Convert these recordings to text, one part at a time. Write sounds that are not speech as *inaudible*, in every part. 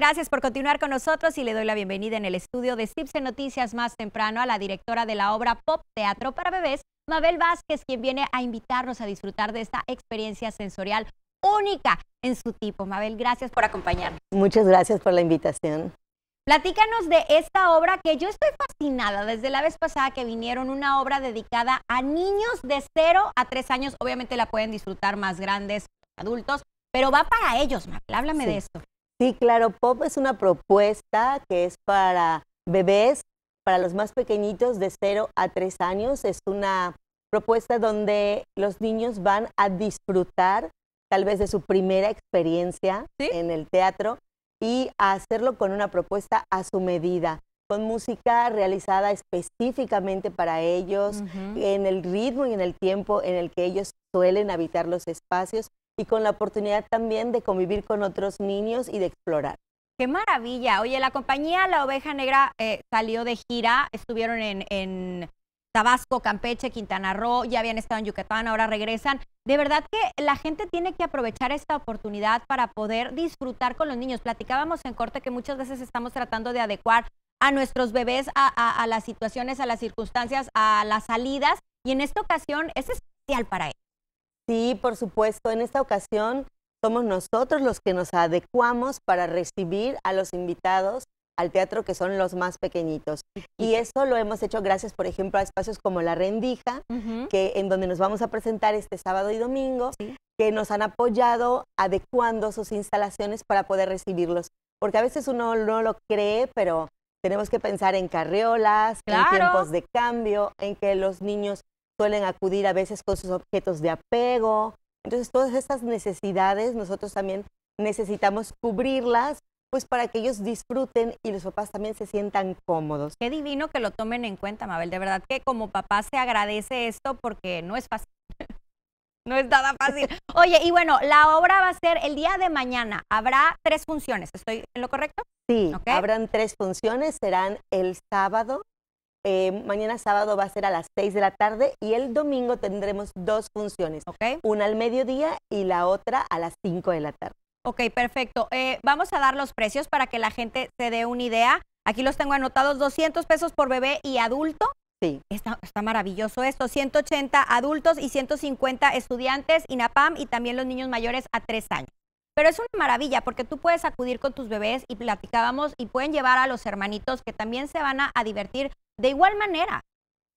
Gracias por continuar con nosotros y le doy la bienvenida en el estudio de CIPSE Noticias más temprano a la directora de la obra Pop Teatro para Bebés, Mabel Vázquez, quien viene a invitarnos a disfrutar de esta experiencia sensorial única en su tipo. Mabel, gracias por acompañarnos. Muchas gracias por la invitación. Platícanos de esta obra que yo estoy fascinada desde la vez pasada que vinieron, una obra dedicada a niños de 0 a 3 años. Obviamente la pueden disfrutar más grandes, adultos, pero va para ellos, Mabel. Háblame de esto. Sí, claro, Pop es una propuesta que es para bebés, para los más pequeñitos de 0 a 3 años. Es una propuesta donde los niños van a disfrutar tal vez de su primera experiencia en el teatro y a hacerlo con una propuesta a su medida con música realizada específicamente para ellos, en el ritmo y en el tiempo en el que ellos suelen habitar los espacios y con la oportunidad también de convivir con otros niños y de explorar. ¡Qué maravilla! Oye, la compañía La Oveja Negra eh, salió de gira, estuvieron en, Tabasco, Campeche, Quintana Roo, ya habían estado en Yucatán, ahora regresan. De verdad que la gente tiene que aprovechar esta oportunidad para poder disfrutar con los niños. Platicábamos en corte que muchas veces estamos tratando de adecuar a nuestros bebés a, a las situaciones, a las circunstancias, a las salidas y en esta ocasión es especial para ellos. Sí, por supuesto. En esta ocasión somos nosotros los que nos adecuamos para recibir a los invitados al teatro que son los más pequeñitos. Y eso lo hemos hecho gracias, por ejemplo, a espacios como La Rendija, que en donde nos vamos a presentar este sábado y domingo, que nos han apoyado adecuando sus instalaciones para poder recibirlos. Porque a veces uno no lo cree, pero tenemos que pensar en carriolas, en tiempos de cambio, en que los niños suelen acudir a veces con sus objetos de apego. Entonces, todas estas necesidades nosotros también necesitamos cubrirlas pues para que ellos disfruten y los papás también se sientan cómodos. Qué divino que lo tomen en cuenta, Mabel. De verdad que como papá se agradece esto porque no es fácil. *laughs* no es nada fácil. Oye, y bueno, la obra va a ser el día de mañana. Habrá tres funciones. ¿Estoy en lo correcto? Sí, habrán tres funciones. Serán el sábado, eh, mañana sábado va a ser a las 6 de la tarde y el domingo tendremos dos funciones. Okay. Una al mediodía y la otra a las 5 de la tarde. Ok, perfecto. Eh, vamos a dar los precios para que la gente se dé una idea. Aquí los tengo anotados, 200 pesos por bebé y adulto. Sí. Está, maravilloso esto, 180 adultos y 150 estudiantes, INAPAM y también los niños mayores a 3 años. Pero es una maravilla porque tú puedes acudir con tus bebés y platicábamos y pueden llevar a los hermanitos que también se van a divertir de igual manera.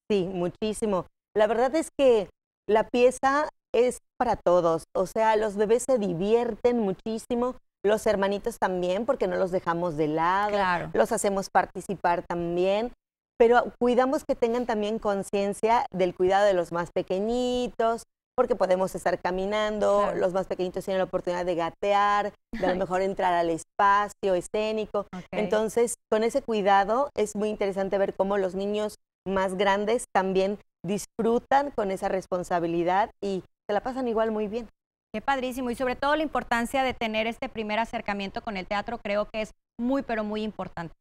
Sí, muchísimo. La verdad es que la pieza es para todos. O sea, los bebés se divierten muchísimo, los hermanitos también, porque no los dejamos de lado, los hacemos participar también, pero cuidamos que tengan también conciencia del cuidado de los más pequeñitos, porque podemos estar caminando, los más pequeñitos tienen la oportunidad de gatear, de a lo *laughs* mejor entrar al espacio escénico. Entonces, con ese cuidado es muy interesante ver cómo los niños más grandes también disfrutan con esa responsabilidad y se la pasan igual muy bien. Qué padrísimo y sobre todo la importancia de tener este primer acercamiento con el teatro creo que es muy pero muy importante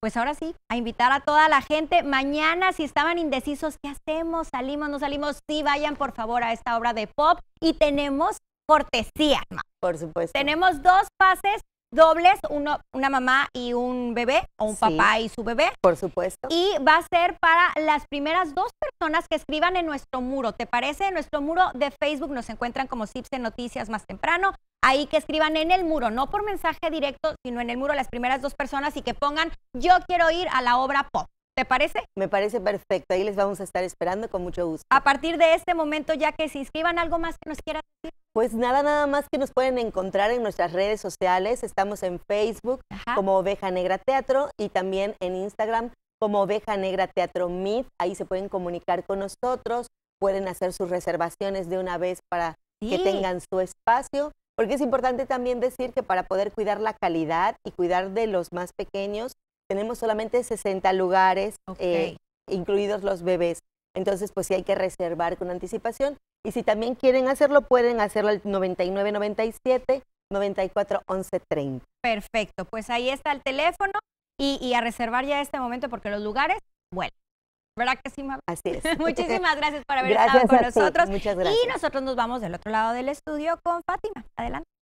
pues ahora sí, a invitar a toda la gente. Mañana, si estaban indecisos, ¿qué hacemos? ¿Salimos? ¿No salimos? Sí, vayan por favor a esta obra de pop y tenemos cortesía. Por supuesto. Tenemos dos pases dobles, uno, una mamá y un bebé, o un papá y su bebé. Por supuesto. Y va a ser para las primeras dos personas que escriban en nuestro muro, ¿te parece? En nuestro muro de Facebook nos encuentran como Cipse Noticias más temprano. Ahí que escriban en el muro, no por mensaje directo, sino en el muro las primeras dos personas y que pongan yo quiero ir a la obra pop. ¿Te parece? Me parece perfecto. Ahí les vamos a estar esperando con mucho gusto. A partir de este momento, ya que se inscriban, algo más que nos quieras decir. Pues nada, nada más que nos pueden encontrar en nuestras redes sociales. Estamos en Facebook como Oveja Negra Teatro y también en Instagram como Oveja Negra Teatro Meet. Ahí se pueden comunicar con nosotros, pueden hacer sus reservaciones de una vez para que tengan su espacio. Porque es importante también decir que para poder cuidar la calidad y cuidar de los más pequeños, tenemos solamente 60 lugares, eh, incluidos los bebés. Entonces, pues sí hay que reservar con anticipación. Y si también quieren hacerlo, pueden hacerlo al 9997 941130 Perfecto, pues ahí está el teléfono y, a reservar ya este momento porque los lugares bueno ¿Verdad que sí, mamá? Así es. *laughs* Muchísimas gracias por haber estado con nosotros. Muchas gracias. Y nosotros nos vamos del otro lado del estudio con Fátima. Adelante.